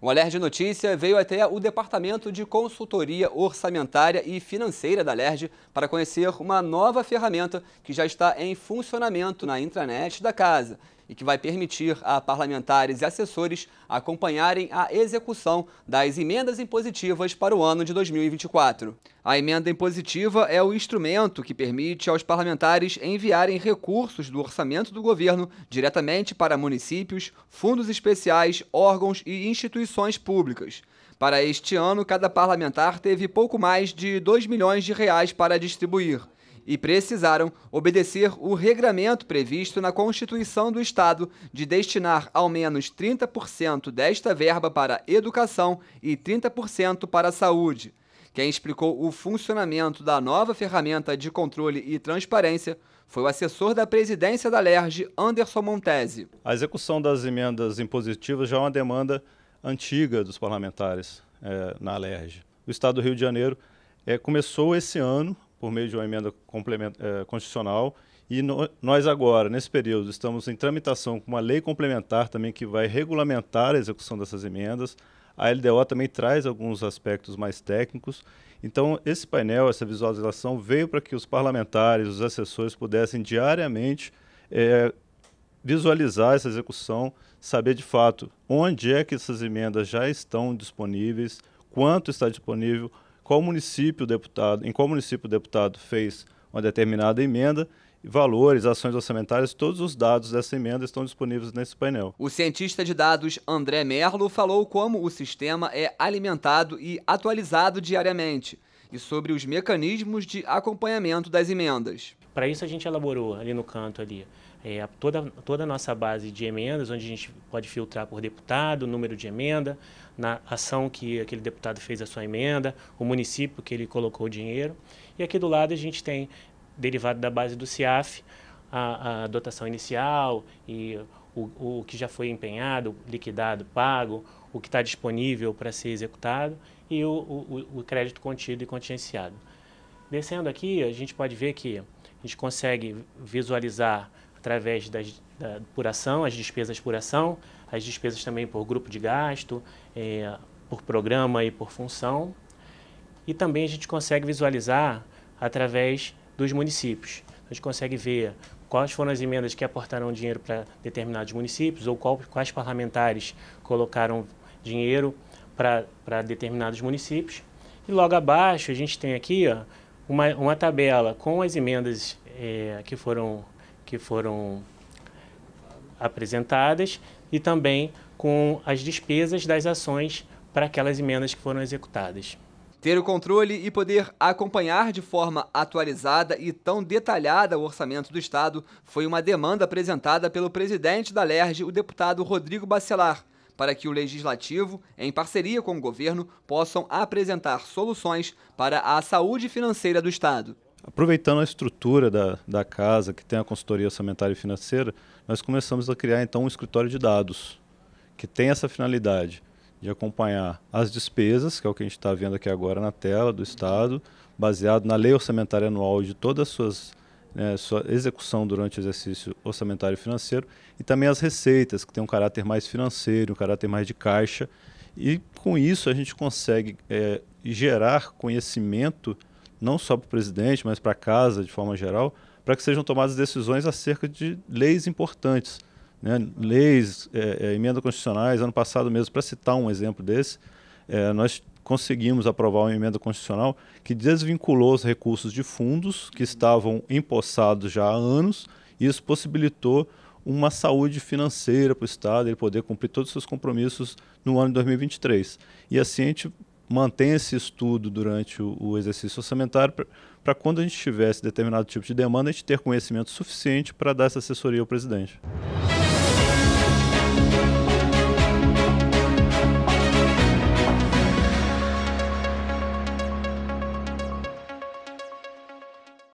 O Alerj de notícia veio até o Departamento de Consultoria Orçamentária e Financeira da Alerj para conhecer uma nova ferramenta que já está em funcionamento na intranet da casa e que vai permitir a parlamentares e assessores acompanharem a execução das emendas impositivas para o ano de 2024. A emenda impositiva é o instrumento que permite aos parlamentares enviarem recursos do orçamento do governo diretamente para municípios, fundos especiais, órgãos e instituições públicas. Para este ano, cada parlamentar teve pouco mais de 2 milhões de reais para distribuir e precisaram obedecer o regramento previsto na Constituição do Estado de destinar ao menos 30% desta verba para educação e 30% para saúde. Quem explicou o funcionamento da nova ferramenta de controle e transparência foi o assessor da presidência da LERJ, Anderson Montese. A execução das emendas impositivas já é uma demanda antiga dos parlamentares é, na LERJ. O Estado do Rio de Janeiro é, começou esse ano por meio de uma emenda é, constitucional. E no, nós agora, nesse período, estamos em tramitação com uma lei complementar também que vai regulamentar a execução dessas emendas. A LDO também traz alguns aspectos mais técnicos. Então, esse painel, essa visualização, veio para que os parlamentares, os assessores pudessem diariamente é, visualizar essa execução, saber de fato onde é que essas emendas já estão disponíveis, quanto está disponível, qual município o deputado, em qual município o deputado fez uma determinada emenda valores, ações orçamentárias, todos os dados dessa emenda estão disponíveis nesse painel. O cientista de dados André Merlo falou como o sistema é alimentado e atualizado diariamente e sobre os mecanismos de acompanhamento das emendas. Para isso a gente elaborou ali no canto ali é, toda, toda a nossa base de emendas, onde a gente pode filtrar por deputado, número de emenda, na ação que aquele deputado fez a sua emenda, o município que ele colocou o dinheiro. E aqui do lado a gente tem, derivado da base do CIAF, a, a dotação inicial e o, o, que já foi empenhado, liquidado, pago, o que está disponível para ser executado e o, o, o, crédito contido e contingenciado. Descendo aqui, a gente pode ver que a gente consegue visualizar através das, da ação as despesas por ação, as despesas também por grupo de gasto, é, por programa e por função. E também a gente consegue visualizar através dos municípios. A gente consegue ver quais foram as emendas que aportaram dinheiro para determinados municípios ou qual, quais parlamentares colocaram dinheiro para determinados municípios. E logo abaixo a gente tem aqui ó, uma, uma tabela com as emendas é, que foram que foram apresentadas e também com as despesas das ações para aquelas emendas que foram executadas. Ter o controle e poder acompanhar de forma atualizada e tão detalhada o orçamento do Estado foi uma demanda apresentada pelo presidente da LERJ, o deputado Rodrigo Bacelar, para que o legislativo, em parceria com o governo, possam apresentar soluções para a saúde financeira do Estado. Aproveitando a estrutura da, da casa, que tem a consultoria orçamentária e financeira, nós começamos a criar então um escritório de dados, que tem essa finalidade de acompanhar as despesas, que é o que a gente está vendo aqui agora na tela do Estado, baseado na lei orçamentária anual de todas as suas né, sua execução durante o exercício orçamentário e financeiro, e também as receitas, que tem um caráter mais financeiro, um caráter mais de caixa. E com isso a gente consegue é, gerar conhecimento não só para o presidente, mas para a casa de forma geral, para que sejam tomadas decisões acerca de leis importantes. Né? Leis, é, é, emendas constitucionais, ano passado mesmo, para citar um exemplo desse, é, nós conseguimos aprovar uma emenda constitucional que desvinculou os recursos de fundos que estavam empossados já há anos, e isso possibilitou uma saúde financeira para o Estado, ele poder cumprir todos os seus compromissos no ano de 2023. E assim a gente mantenha esse estudo durante o, o exercício orçamentário para quando a gente tivesse determinado tipo de demanda, a gente ter conhecimento suficiente para dar essa assessoria ao presidente.